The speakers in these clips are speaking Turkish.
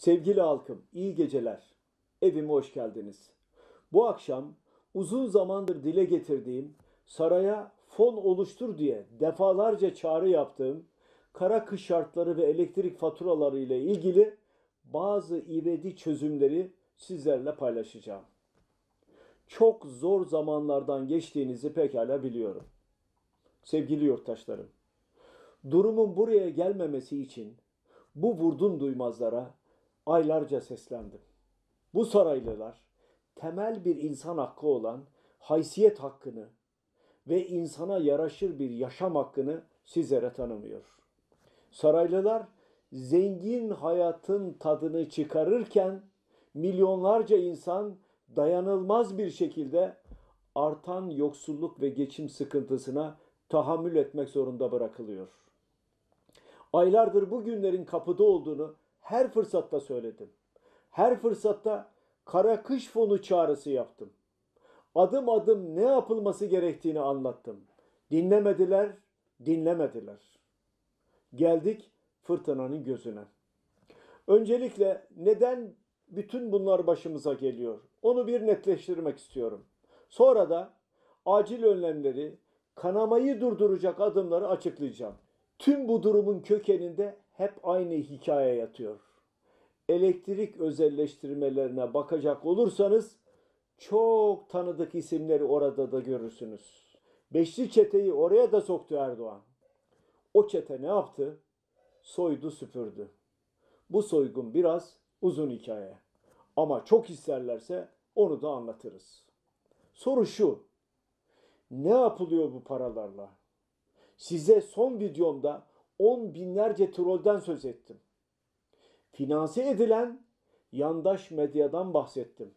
Sevgili halkım, iyi geceler. Evime hoş geldiniz. Bu akşam uzun zamandır dile getirdiğim, saraya fon oluştur diye defalarca çağrı yaptığım kara kış şartları ve elektrik faturaları ile ilgili bazı ivedi çözümleri sizlerle paylaşacağım. Çok zor zamanlardan geçtiğinizi pekala biliyorum. Sevgili yurttaşlarım, durumun buraya gelmemesi için bu vurdum duymazlara aylarca seslendim. Bu saraylılar temel bir insan hakkı olan haysiyet hakkını ve insana yaraşır bir yaşam hakkını sizlere tanımıyor. Saraylılar zengin hayatın tadını çıkarırken milyonlarca insan dayanılmaz bir şekilde artan yoksulluk ve geçim sıkıntısına tahammül etmek zorunda bırakılıyor. Aylardır bu günlerin kapıda olduğunu her fırsatta söyledim. Her fırsatta kara kış fonu çağrısı yaptım. Adım adım ne yapılması gerektiğini anlattım. Dinlemediler, dinlemediler. Geldik fırtınanın gözüne. Öncelikle neden bütün bunlar başımıza geliyor? Onu bir netleştirmek istiyorum. Sonra da acil önlemleri, kanamayı durduracak adımları açıklayacağım. Tüm bu durumun kökeninde hep aynı hikaye yatıyor. Elektrik özelleştirmelerine bakacak olursanız çok tanıdık isimleri orada da görürsünüz. Beşli çeteyi oraya da soktu Erdoğan. O çete ne yaptı? Soydu süpürdü. Bu soygun biraz uzun hikaye. Ama çok isterlerse onu da anlatırız. Soru şu. Ne yapılıyor bu paralarla? Size son videomda on binlerce trolden söz ettim. Finanse edilen yandaş medyadan bahsettim.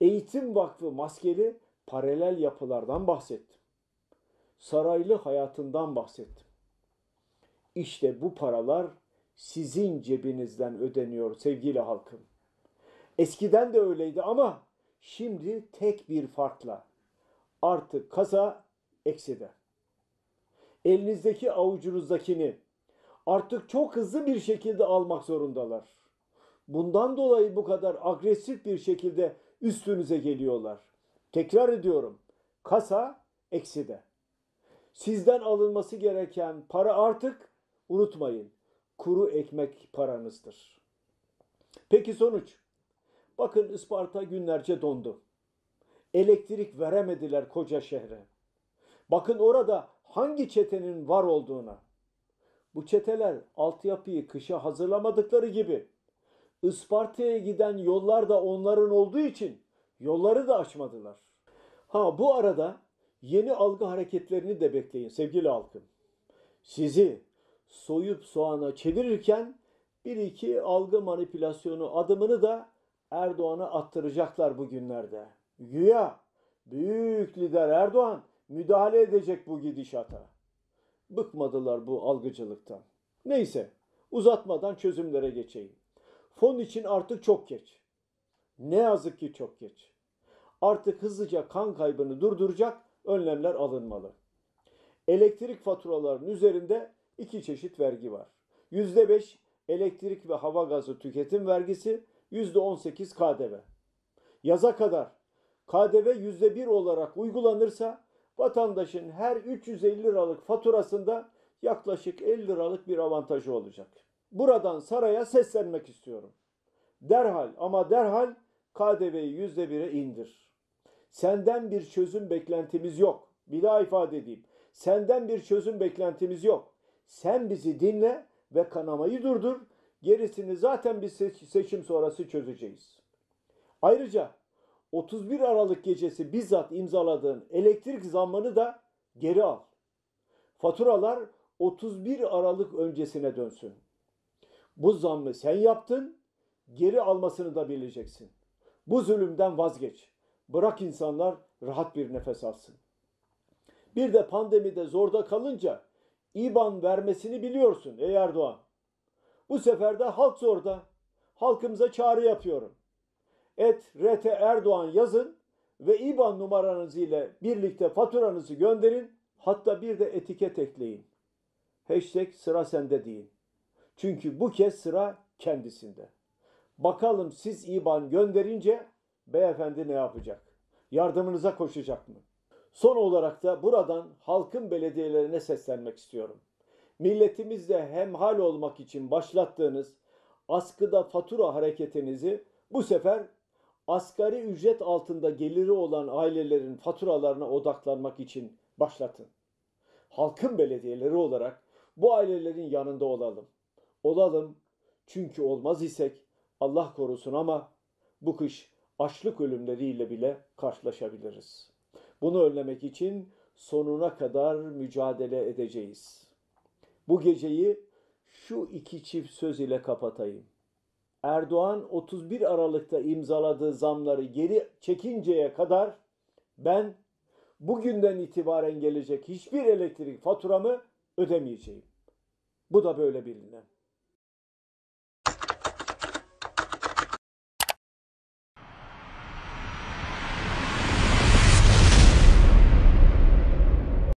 Eğitim Vakfı maskeli paralel yapılardan bahsettim. Saraylı hayatından bahsettim. İşte bu paralar sizin cebinizden ödeniyor sevgili halkım. Eskiden de öyleydi ama şimdi tek bir farkla. Artık kaza ekside elinizdeki avucunuzdakini artık çok hızlı bir şekilde almak zorundalar. Bundan dolayı bu kadar agresif bir şekilde üstünüze geliyorlar. Tekrar ediyorum. Kasa ekside. Sizden alınması gereken para artık unutmayın. Kuru ekmek paranızdır. Peki sonuç? Bakın Isparta günlerce dondu. Elektrik veremediler koca şehre. Bakın orada hangi çetenin var olduğuna. Bu çeteler altyapıyı kışa hazırlamadıkları gibi Isparta'ya giden yollar da onların olduğu için yolları da açmadılar. Ha bu arada yeni algı hareketlerini de bekleyin sevgili halkım. Sizi soyup soğana çevirirken bir iki algı manipülasyonu adımını da Erdoğan'a attıracaklar bugünlerde. Güya büyük lider Erdoğan müdahale edecek bu gidişata. Bıkmadılar bu algıcılıktan. Neyse uzatmadan çözümlere geçeyim. Fon için artık çok geç. Ne yazık ki çok geç. Artık hızlıca kan kaybını durduracak önlemler alınmalı. Elektrik faturalarının üzerinde iki çeşit vergi var. Yüzde beş elektrik ve hava gazı tüketim vergisi, yüzde %18 KDV. Yaza kadar KDV yüzde bir olarak uygulanırsa vatandaşın her 350 liralık faturasında yaklaşık 50 liralık bir avantajı olacak. Buradan saraya seslenmek istiyorum. Derhal ama derhal KDV'yi %1'e indir. Senden bir çözüm beklentimiz yok. Bir daha ifade edeyim. Senden bir çözüm beklentimiz yok. Sen bizi dinle ve kanamayı durdur. Gerisini zaten biz seçim sonrası çözeceğiz. Ayrıca 31 Aralık gecesi bizzat imzaladığın elektrik zammını da geri al. Faturalar 31 Aralık öncesine dönsün. Bu zammı sen yaptın, geri almasını da bileceksin. Bu zulümden vazgeç. Bırak insanlar rahat bir nefes alsın. Bir de pandemide zorda kalınca İBAN vermesini biliyorsun ey Erdoğan. Bu sefer de halk zorda. Halkımıza çağrı yapıyorum et R.T. Erdoğan yazın ve IBAN numaranız ile birlikte faturanızı gönderin. Hatta bir de etiket ekleyin. Hashtag sıra sende deyin. Çünkü bu kez sıra kendisinde. Bakalım siz IBAN gönderince beyefendi ne yapacak? Yardımınıza koşacak mı? Son olarak da buradan halkın belediyelerine seslenmek istiyorum. Milletimizle hemhal olmak için başlattığınız askıda fatura hareketinizi bu sefer asgari ücret altında geliri olan ailelerin faturalarına odaklanmak için başlatın. Halkın belediyeleri olarak bu ailelerin yanında olalım. Olalım çünkü olmaz isek Allah korusun ama bu kış açlık ölümleriyle bile karşılaşabiliriz. Bunu önlemek için sonuna kadar mücadele edeceğiz. Bu geceyi şu iki çift söz ile kapatayım. Erdoğan 31 Aralık'ta imzaladığı zamları geri çekinceye kadar ben bugünden itibaren gelecek hiçbir elektrik faturamı ödemeyeceğim. Bu da böyle bilinen.